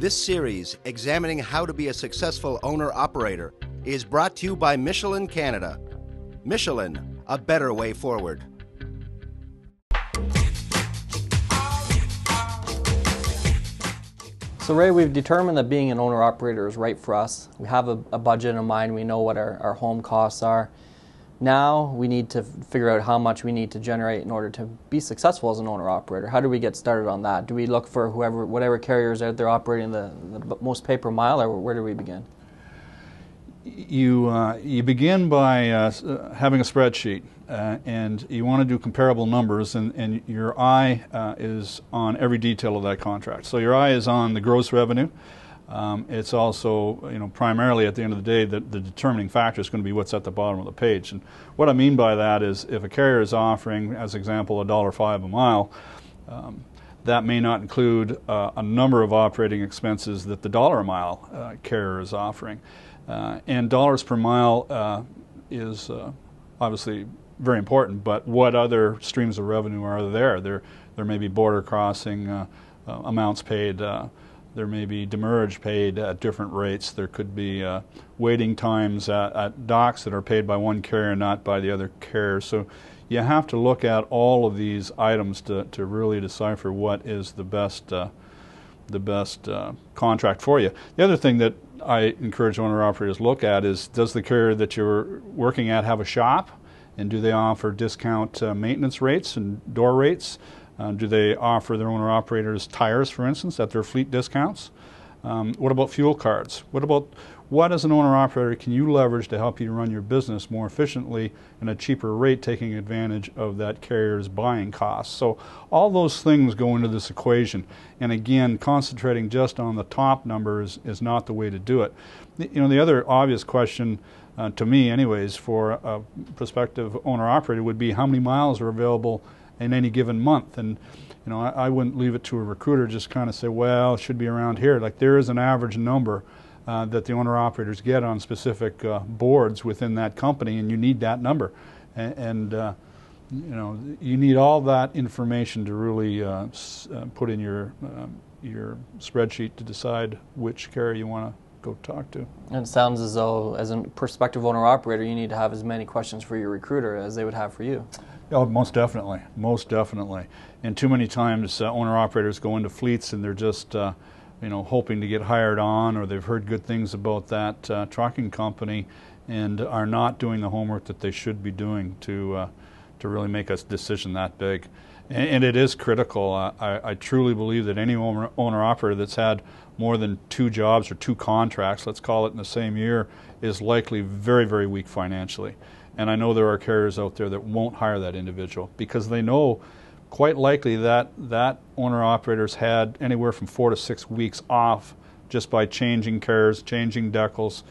This series, examining how to be a successful owner operator, is brought to you by Michelin Canada. Michelin, a better way forward. So, Ray, we've determined that being an owner operator is right for us. We have a, a budget in mind, we know what our, our home costs are now we need to figure out how much we need to generate in order to be successful as an owner operator. How do we get started on that? Do we look for whoever, whatever carriers out there operating the, the most paper mile, or where do we begin? You uh, you begin by uh, uh having a spreadsheet, uh, and you want to do comparable numbers, and, and your eye uh, is on every detail of that contract. So your eye is on the gross revenue. Um, it's also, you know, primarily at the end of the day, the, the, determining factor is going to be what's at the bottom of the page. And what I mean by that is if a carrier is offering, as example, $1.05 a mile, um, that may not include uh, a number of operating expenses that the dollar a mile uh, carrier is offering. Uh, and dollars per mile uh, is uh, obviously very important, but what other streams of revenue are there? There, there may be border crossing, uh, amounts paid, there may be demurrage paid at different rates. There could be uh, waiting times at, at, docks that are paid by one carrier, not by the other carrier. So you have to look at all of these items to, to really decipher what is the best, uh, the best uh, contract for you. The other thing that I encourage owner operators to look at is does the carrier that you're working at have a shop? And do they offer discount uh, maintenance rates and door rates? Uh, do they offer their owner operators tires, for instance, at their fleet discounts? Um, what about fuel cards? What about what as an owner operator can you leverage to help you run your business more efficiently and a cheaper rate, taking advantage of that carrier's buying costs? So all those things go into this equation. And again, concentrating just on the top numbers is not the way to do it. You know, the other obvious question uh, to me, anyways, for a prospective owner operator would be how many miles are available in any given month. And you know, I, I wouldn't leave it to a recruiter just kind of say, well, it should be around here. Like there is an average number uh, that the owner operators get on specific uh, boards within that company, and you need that number. And, and uh, you know, you need all that information to really uh, uh, put in your um, your spreadsheet to decide which carrier you want to go talk to. And it sounds as though, as a prospective owner operator, you need to have as many questions for your recruiter as they would have for you. Oh, most definitely, most definitely. And too many times, uh, owner operators go into fleets and they're just, uh, you know, hoping to get hired on, or they've heard good things about that uh, trucking company, and are not doing the homework that they should be doing to uh, to really make a decision that big. And, and it is critical. I, I, truly believe that any owner operator that's had more than two jobs or two contracts, let's call it in the same year, is likely very, very weak financially. And I know there are carriers out there that won't hire that individual because they know quite likely that that owner operator's had anywhere from four to six weeks off just by changing carriers, changing decals,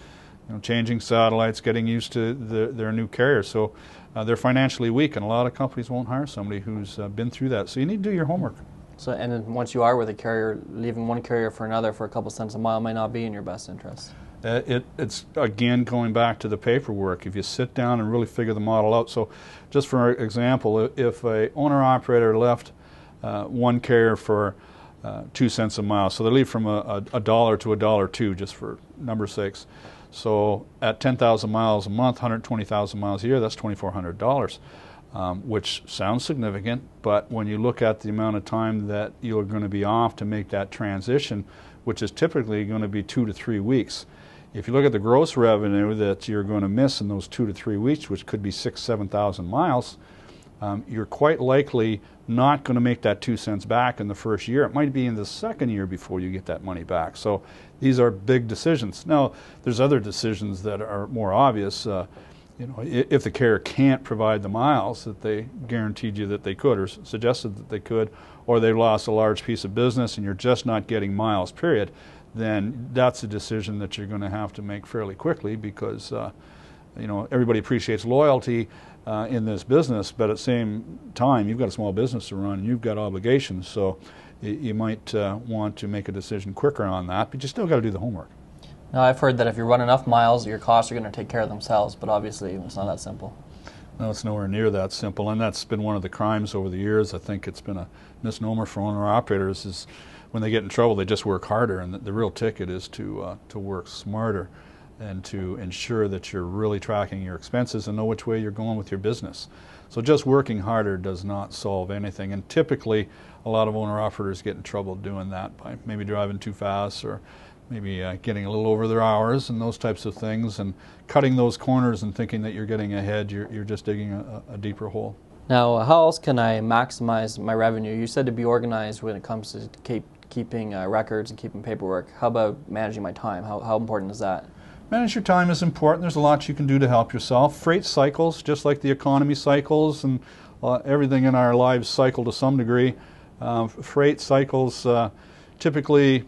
you know, changing satellites, getting used to the, their new carrier. So uh, they're financially weak, and a lot of companies won't hire somebody who's uh, been through that. So you need to do your homework. So, and then once you are with a carrier, leaving one carrier for another for a couple cents a mile may not be in your best interest. Uh, it, it's again going back to the paperwork. If you sit down and really figure the model out. So, just for example, if a owner operator left uh, one carrier for uh, two cents a mile, so they leave from a, a, a dollar to a dollar two, just for number six. So at 10,000 miles a month, 120,000 miles a year, that's $2,400, um, which sounds significant. But when you look at the amount of time that you're going to be off to make that transition, which is typically going to be two to three weeks, if you look at the gross revenue that you're going to miss in those two to three weeks, which could be six, 7,000 miles, um, you're quite likely not going to make that two cents back in the first year. It might be in the second year before you get that money back. So these are big decisions. Now, there's other decisions that are more obvious. Uh, you know, if the carrier can't provide the miles that they guaranteed you that they could or suggested that they could, or they lost a large piece of business and you're just not getting miles, period, then that's a decision that you're going to have to make fairly quickly because uh, you know everybody appreciates loyalty uh, in this business, but at the same time you've got a small business to run, and you've got obligations, so you might uh, want to make a decision quicker on that, but you still got to do the homework. Now I've heard that if you run enough miles, your costs are going to take care of themselves, but obviously it's not that simple. No, it's nowhere near that simple, and that's been one of the crimes over the years. I think it's been a misnomer for owner operators is when they get in trouble, they just work harder. And the, the real ticket is to uh, to work smarter and to ensure that you're really tracking your expenses and know which way you're going with your business. So just working harder does not solve anything. And typically, a lot of owner operators get in trouble doing that by maybe driving too fast or maybe uh, getting a little over their hours and those types of things and cutting those corners and thinking that you're getting ahead, you're, you're just digging a, a deeper hole. Now, how else can I maximize my revenue? You said to be organized when it comes to keep keeping uh, records and keeping paperwork. How about managing my time? How, how important is that? Manage your time is important. There's a lot you can do to help yourself. Freight cycles, just like the economy cycles and uh, everything in our lives cycle to some degree. Uh, freight cycles uh, typically, you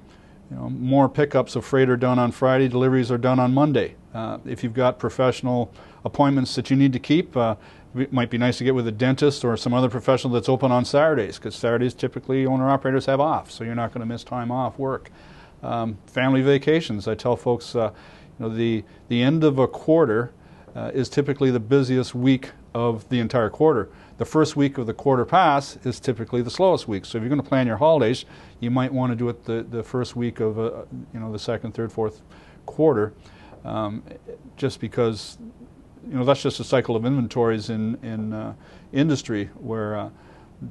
know, more pickups of freight are done on Friday, deliveries are done on Monday. Uh, if you've got professional appointments that you need to keep, uh, it might be nice to get with a dentist or some other professional that's open on Saturdays because Saturdays typically owner operators have off, so you're not going to miss time off work. Um, family vacations. I tell folks, uh, you know, the the end of a quarter uh, is typically the busiest week of the entire quarter. The first week of the quarter pass is typically the slowest week. So if you're going to plan your holidays, you might want to do it the, the first week of uh, you know the second, third, fourth quarter, um, just because you know that's just a cycle of inventories in in uh, industry where uh,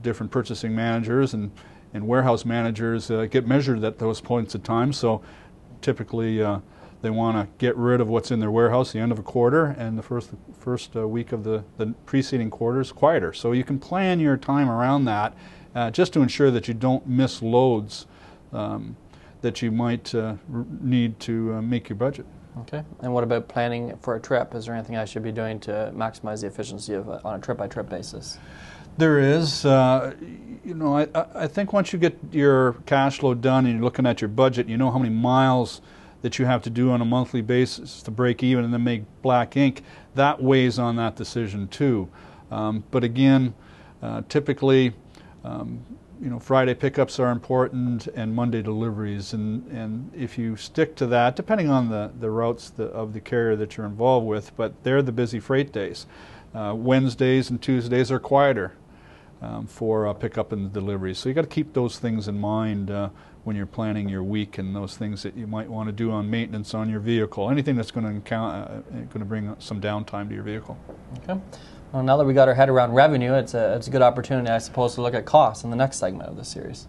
different purchasing managers and and warehouse managers uh, get measured at those points of time. So typically. Uh, they want to get rid of what's in their warehouse the end of a quarter, and the first first uh, week of the, the preceding quarter is quieter. So you can plan your time around that, uh, just to ensure that you don't miss loads um, that you might need to make your budget. Okay. And what about planning for a trip? Is there anything I should be doing to maximize the efficiency of on a trip by trip basis? There is. Uh, you know, I, I think once you get your cash flow done and you're looking at your budget, you know how many miles that you have to do on a monthly basis to break even and then make black ink. That weighs on that decision too. Um, but again, uh, typically, um, you know, Friday pickups are important and Monday deliveries. And, and if you stick to that, depending on the, the routes the, of the carrier that you're involved with, but they're the busy freight days. Uh, Wednesdays and Tuesdays are quieter um, for uh, pickup and deliveries. So you got to keep those things in mind uh, when you're planning your week and those things that you might want to do on maintenance on your vehicle, anything that's going to, going to bring some downtime to your vehicle. Okay. Well, now that we got our head around revenue, it's a, it's a good opportunity, I suppose, to look at costs in the next segment of the series.